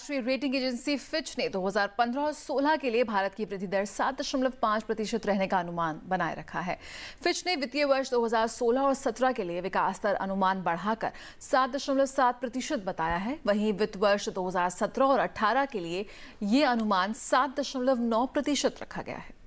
राष्ट्रीय rating agency Fitch ने 2015 और 16 के लिए भारत की वृद्धि दर सात दशमलव प्रतिशत रहने का अनुमान बनाए रखा है फिच ने वित्तीय वर्ष 2016 और 17 के लिए विकास दर अनुमान बढ़ाकर सात दशमलव सात प्रतिशत बताया है वहीं वित्त वर्ष 2017 और 18 के लिए ये अनुमान सात दशमलव नौ प्रतिशत रखा गया है